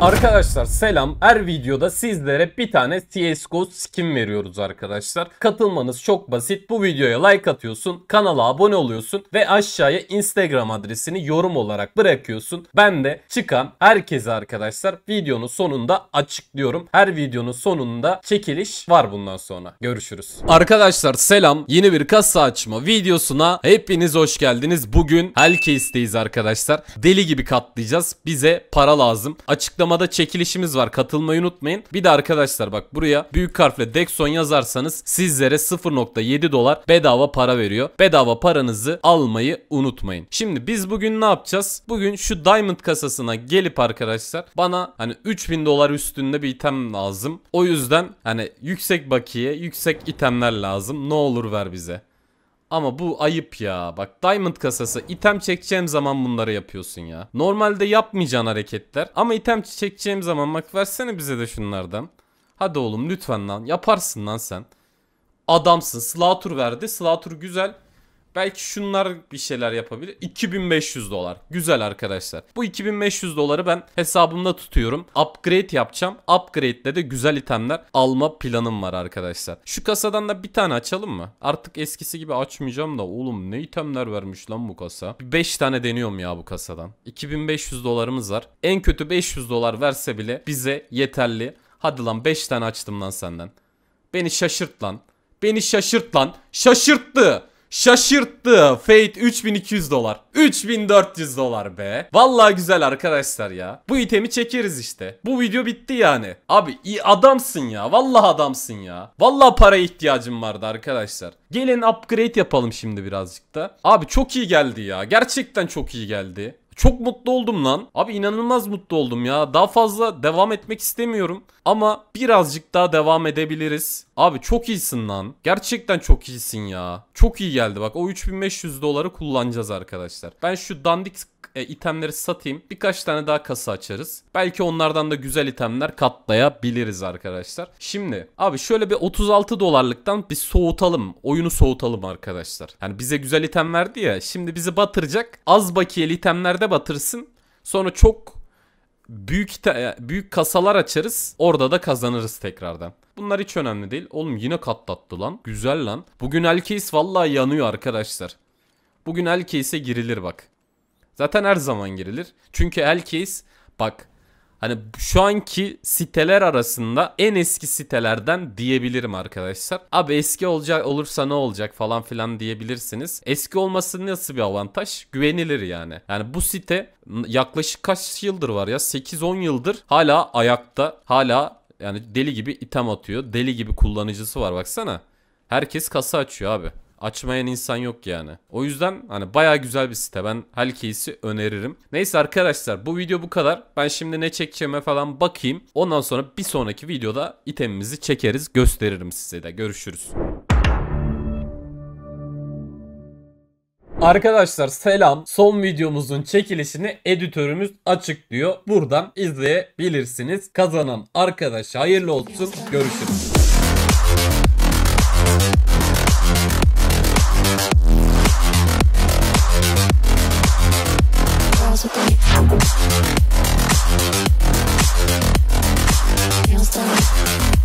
Arkadaşlar selam. Her videoda sizlere bir tane CSGO skin veriyoruz arkadaşlar. Katılmanız çok basit. Bu videoya like atıyorsun, kanala abone oluyorsun ve aşağıya Instagram adresini yorum olarak bırakıyorsun. Ben de çıkan herkese arkadaşlar videonun sonunda açıklıyorum. Her videonun sonunda çekiliş var bundan sonra. Görüşürüz. Arkadaşlar selam. Yeni bir kasa açma videosuna hepiniz hoş geldiniz. Bugün helke isteyiz arkadaşlar. Deli gibi katlayacağız. Bize para lazım. Açıklamada açıklamada çekilişimiz var. Katılmayı unutmayın. Bir de arkadaşlar bak buraya büyük harfle Dexon yazarsanız sizlere 0.7 dolar bedava para veriyor. Bedava paranızı almayı unutmayın. Şimdi biz bugün ne yapacağız? Bugün şu Diamond kasasına gelip arkadaşlar bana hani 3000 dolar üstünde bir item lazım. O yüzden hani yüksek bakiye, yüksek itemler lazım. Ne olur ver bize. Ama bu ayıp ya. Bak diamond kasası item çekeceğim zaman bunları yapıyorsun ya. Normalde yapmayacağın hareketler. Ama item çekeceğim zaman bak versene bize de şunlardan. Hadi oğlum lütfen lan yaparsın lan sen. Adamsın. Slatur verdi. Slatur güzel. Belki şunlar bir şeyler yapabilir. 2500 dolar. Güzel arkadaşlar. Bu 2500 doları ben hesabımda tutuyorum. Upgrade yapacağım. Upgrade'de de güzel itemler alma planım var arkadaşlar. Şu kasadan da bir tane açalım mı? Artık eskisi gibi açmayacağım da oğlum ne itemler vermiş lan bu kasa. 5 tane deniyorum ya bu kasadan. 2500 dolarımız var. En kötü 500 dolar verse bile bize yeterli. Hadi lan 5 tane açtım lan senden. Beni şaşırt lan. Beni şaşırt lan. Şaşırttı. Şaşırttı. Fate 3200 dolar. 3400 dolar be. Vallahi güzel arkadaşlar ya. Bu itemi çekeriz işte. Bu video bitti yani. Abi adamsın ya. Vallahi adamsın ya. Vallahi para ihtiyacım vardı arkadaşlar. Gelin upgrade yapalım şimdi birazcık da. Abi çok iyi geldi ya. Gerçekten çok iyi geldi. Çok mutlu oldum lan. Abi inanılmaz mutlu oldum ya. Daha fazla devam etmek istemiyorum. Ama birazcık daha devam edebiliriz. Abi çok iyisin lan. Gerçekten çok iyisin ya. Çok iyi geldi bak. O 3500 doları kullanacağız arkadaşlar. Ben şu dandik e, itemleri satayım. Birkaç tane daha kasa açarız. Belki onlardan da güzel itemler katlayabiliriz arkadaşlar. Şimdi abi şöyle bir 36 dolarlıktan bir soğutalım. Oyunu soğutalım arkadaşlar. Yani bize güzel item verdi ya. Şimdi bizi batıracak. Az bakiyeli itemlerde batırsın. Sonra çok büyük e, büyük kasalar açarız. Orada da kazanırız tekrardan. Bunlar hiç önemli değil. Oğlum yine katlattı lan. Güzel lan. Bugün Elkeis vallahi yanıyor arkadaşlar. Bugün Elkeis'e girilir bak. Zaten her zaman girilir. Çünkü Elcase bak hani şu anki siteler arasında en eski sitelerden diyebilirim arkadaşlar. Abi eski olacak olursa ne olacak falan filan diyebilirsiniz. Eski olması nasıl bir avantaj? Güvenilir yani. Yani bu site yaklaşık kaç yıldır var ya? 8-10 yıldır hala ayakta. Hala yani deli gibi item atıyor. Deli gibi kullanıcısı var baksana. Herkes kasa açıyor abi açmayan insan yok yani. O yüzden hani baya güzel bir site. Ben Hellcase'i öneririm. Neyse arkadaşlar bu video bu kadar. Ben şimdi ne çekeceğime falan bakayım. Ondan sonra bir sonraki videoda itemimizi çekeriz. Gösteririm size de. Görüşürüz. Arkadaşlar selam. Son videomuzun çekilişini editörümüz açıklıyor. Buradan izleyebilirsiniz. Kazanan arkadaş hayırlı olsun. Görüşürüz. Feels the